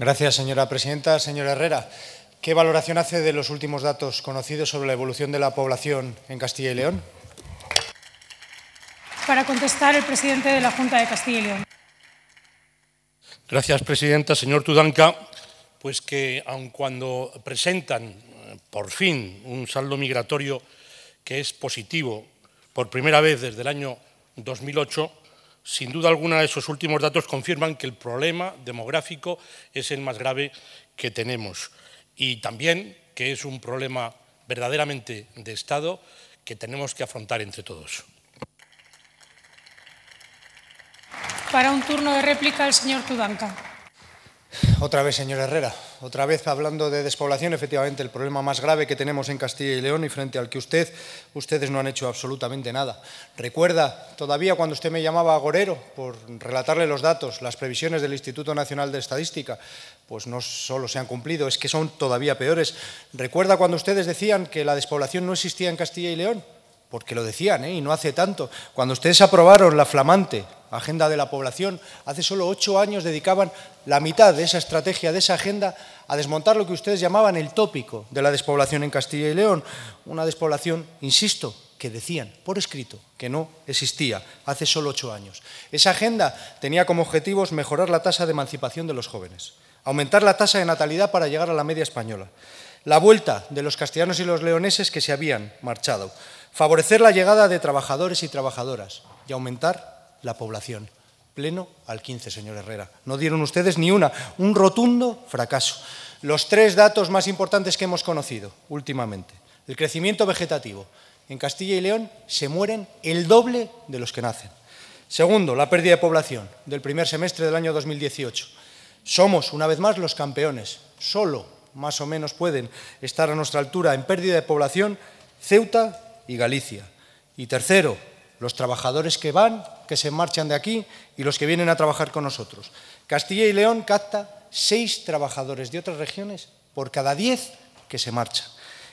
Gracias, señora presidenta. Señor Herrera, ¿qué valoración hace de los últimos datos conocidos sobre la evolución de la población en Castilla y León? Para contestar, el presidente de la Junta de Castilla y León. Gracias, presidenta. Señor Tudanca, pues que aun cuando presentan eh, por fin un saldo migratorio que es positivo por primera vez desde el año 2008, sin duda alguna, esos últimos datos confirman que el problema demográfico es el más grave que tenemos y también que es un problema verdaderamente de Estado que tenemos que afrontar entre todos. Para un turno de réplica, el señor Tudanca. Otra vez, señor Herrera. Otra vez hablando de despoblación, efectivamente, el problema más grave que tenemos en Castilla y León y frente al que usted, ustedes no han hecho absolutamente nada. Recuerda, todavía cuando usted me llamaba a Gorero por relatarle los datos, las previsiones del Instituto Nacional de Estadística, pues no solo se han cumplido, es que son todavía peores. Recuerda cuando ustedes decían que la despoblación no existía en Castilla y León porque lo decían, ¿eh? y no hace tanto. Cuando ustedes aprobaron la flamante Agenda de la Población, hace solo ocho años dedicaban la mitad de esa estrategia, de esa agenda, a desmontar lo que ustedes llamaban el tópico de la despoblación en Castilla y León. Una despoblación, insisto, que decían por escrito que no existía hace solo ocho años. Esa agenda tenía como objetivos mejorar la tasa de emancipación de los jóvenes, aumentar la tasa de natalidad para llegar a la media española, la vuelta de los castellanos y los leoneses que se habían marchado, favorecer la llegada de trabajadores y trabajadoras y aumentar la población. Pleno al 15, señor Herrera. No dieron ustedes ni una, un rotundo fracaso. Los tres datos más importantes que hemos conocido últimamente. El crecimiento vegetativo. En Castilla y León se mueren el doble de los que nacen. Segundo, la pérdida de población del primer semestre del año 2018. Somos, una vez más, los campeones. Solo más o menos pueden estar a nuestra altura en pérdida de población, Ceuta y Galicia. Y tercero, los trabajadores que van, que se marchan de aquí y los que vienen a trabajar con nosotros. Castilla y León capta seis trabajadores de otras regiones por cada diez que se marchan.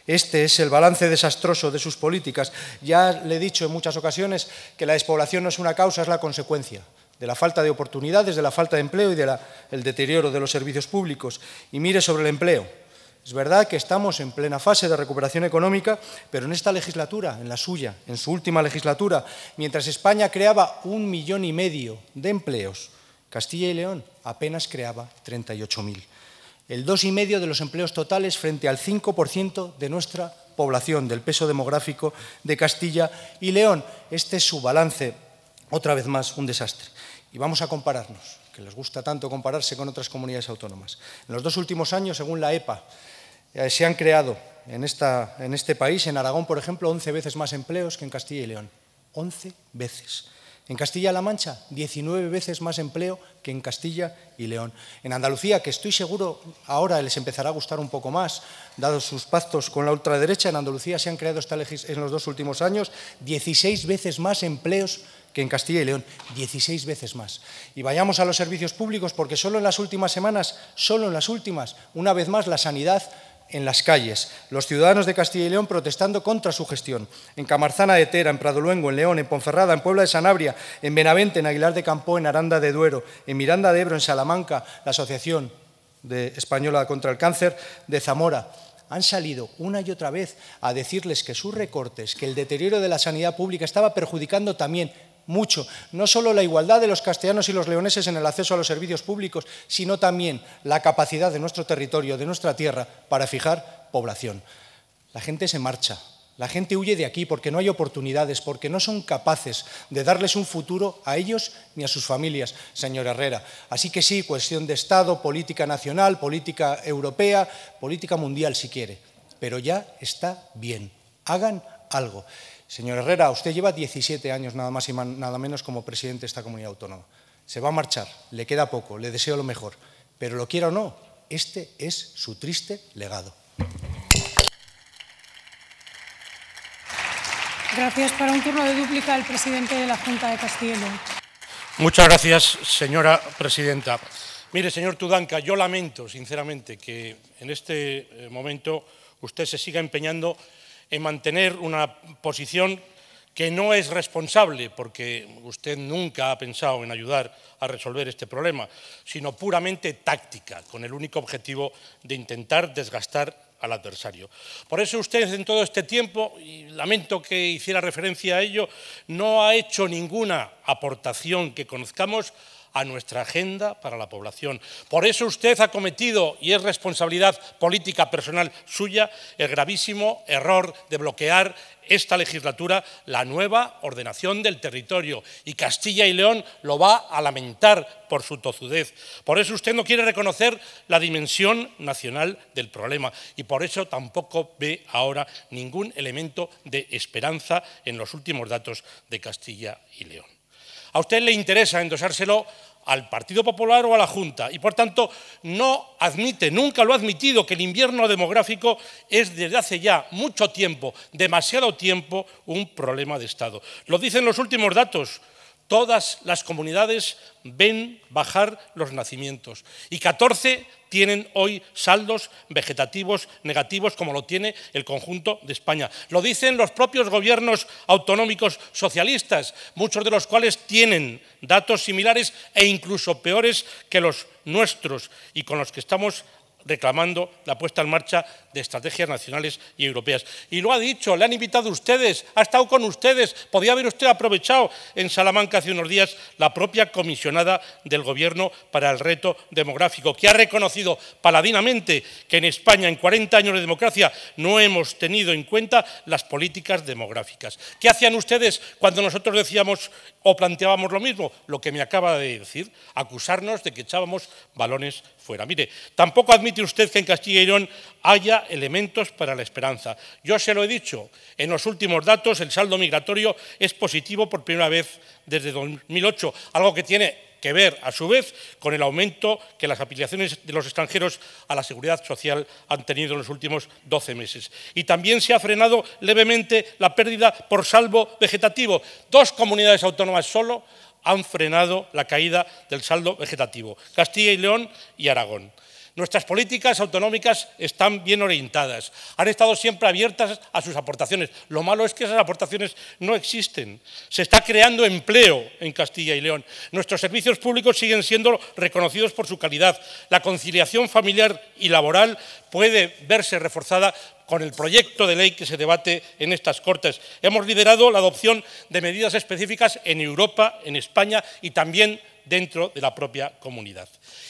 Este es el balance desastroso de sus políticas. Ya le he dicho en muchas ocasiones que la despoblación no es una causa, es la consecuencia de la falta de oportunidades, de la falta de empleo y del deterioro de los servicios públicos. Y mire sobre el empleo. Es verdad que estamos en plena fase de recuperación económica, pero en esta legislatura, en la suya, en su última legislatura, mientras España creaba un millón y medio de empleos, Castilla y León apenas creaba 38.000. El dos y medio de los empleos totales frente al 5% de nuestra población, del peso demográfico de Castilla y León. Este es su balance otra vez más un desastre. Y vamos a compararnos, que les gusta tanto compararse con otras comunidades autónomas. En los dos últimos años, según la EPA, eh, se han creado en, esta, en este país, en Aragón, por ejemplo, 11 veces más empleos que en Castilla y León. 11 veces. En Castilla-La Mancha, 19 veces más empleo que en Castilla y León. En Andalucía, que estoy seguro ahora les empezará a gustar un poco más, dados sus pactos con la ultraderecha, en Andalucía se han creado en los dos últimos años 16 veces más empleos que en Castilla y León, 16 veces más. Y vayamos a los servicios públicos porque solo en las últimas semanas, solo en las últimas, una vez más la sanidad en las calles, los ciudadanos de Castilla y León protestando contra su gestión, en Camarzana de Tera, en Pradoluengo, en León, en Ponferrada, en Puebla de Sanabria, en Benavente, en Aguilar de Campó, en Aranda de Duero, en Miranda de Ebro, en Salamanca, la Asociación de Española contra el Cáncer de Zamora. Han salido una y otra vez a decirles que sus recortes, que el deterioro de la sanidad pública estaba perjudicando también mucho. No solo la igualdad de los castellanos y los leoneses en el acceso a los servicios públicos, sino también la capacidad de nuestro territorio, de nuestra tierra, para fijar población. La gente se marcha, la gente huye de aquí porque no hay oportunidades, porque no son capaces de darles un futuro a ellos ni a sus familias, señor Herrera. Así que sí, cuestión de Estado, política nacional, política europea, política mundial si quiere. Pero ya está bien. Hagan algo. Señor Herrera, usted lleva 17 años nada más y nada menos como presidente de esta comunidad autónoma. Se va a marchar, le queda poco, le deseo lo mejor, pero lo quiera o no, este es su triste legado. Gracias. Para un turno de dúplica, el presidente de la Junta de Castilla. Muchas gracias, señora presidenta. Mire, señor Tudanca, yo lamento, sinceramente, que en este eh, momento usted se siga empeñando en mantener una posición que no es responsable, porque usted nunca ha pensado en ayudar a resolver este problema, sino puramente táctica, con el único objetivo de intentar desgastar al adversario. Por eso usted en todo este tiempo, y lamento que hiciera referencia a ello, no ha hecho ninguna aportación que conozcamos a nuestra agenda para la población. Por eso usted ha cometido, y es responsabilidad política personal suya, el gravísimo error de bloquear esta legislatura la nueva ordenación del territorio y Castilla y León lo va a lamentar por su tozudez. Por eso usted no quiere reconocer la dimensión nacional del problema y por eso tampoco ve ahora ningún elemento de esperanza en los últimos datos de Castilla y León. A usted le interesa endosárselo al Partido Popular o a la Junta y por tanto no admite, nunca lo ha admitido, que el invierno demográfico es desde hace ya mucho tiempo, demasiado tiempo, un problema de Estado. Lo dicen los últimos datos Todas las comunidades ven bajar los nacimientos y 14 tienen hoy saldos vegetativos negativos como lo tiene el conjunto de España. Lo dicen los propios gobiernos autonómicos socialistas, muchos de los cuales tienen datos similares e incluso peores que los nuestros y con los que estamos reclamando la puesta en marcha de estrategias nacionales y europeas. Y lo ha dicho, le han invitado ustedes, ha estado con ustedes, podía haber usted aprovechado en Salamanca hace unos días la propia comisionada del Gobierno para el reto demográfico, que ha reconocido paladinamente que en España en 40 años de democracia no hemos tenido en cuenta las políticas demográficas. ¿Qué hacían ustedes cuando nosotros decíamos o planteábamos lo mismo? Lo que me acaba de decir, acusarnos de que echábamos balones fuera. Mire, tampoco admite usted que en Castilla y León haya elementos para la esperanza. Yo se lo he dicho, en los últimos datos el saldo migratorio es positivo por primera vez desde 2008, algo que tiene que ver, a su vez, con el aumento que las aplicaciones de los extranjeros a la seguridad social han tenido en los últimos 12 meses. Y también se ha frenado levemente la pérdida por salvo vegetativo. Dos comunidades autónomas solo han frenado la caída del saldo vegetativo. Castilla y León y Aragón. Nuestras políticas autonómicas están bien orientadas, han estado siempre abiertas a sus aportaciones. Lo malo es que esas aportaciones no existen. Se está creando empleo en Castilla y León. Nuestros servicios públicos siguen siendo reconocidos por su calidad. La conciliación familiar y laboral puede verse reforzada con el proyecto de ley que se debate en estas Cortes. Hemos liderado la adopción de medidas específicas en Europa, en España y también dentro de la propia comunidad.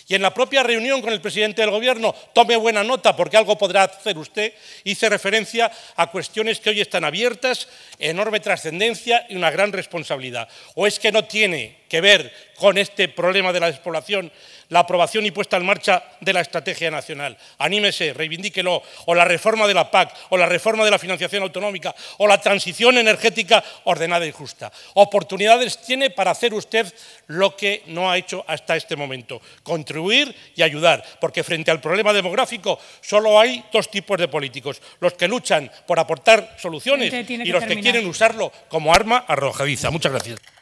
Y en la propia reunión con el presidente del Gobierno, tome buena nota porque algo podrá hacer usted, hice referencia a cuestiones que hoy están abiertas, enorme trascendencia y una gran responsabilidad. ¿O es que no tiene que ver con este problema de la despoblación la aprobación y puesta en marcha de la estrategia nacional. Anímese, reivindíquelo, o la reforma de la PAC, o la reforma de la financiación autonómica, o la transición energética ordenada y justa. Oportunidades tiene para hacer usted lo que no ha hecho hasta este momento, contribuir y ayudar, porque frente al problema demográfico solo hay dos tipos de políticos, los que luchan por aportar soluciones y los que quieren usarlo como arma arrojadiza. Muchas gracias.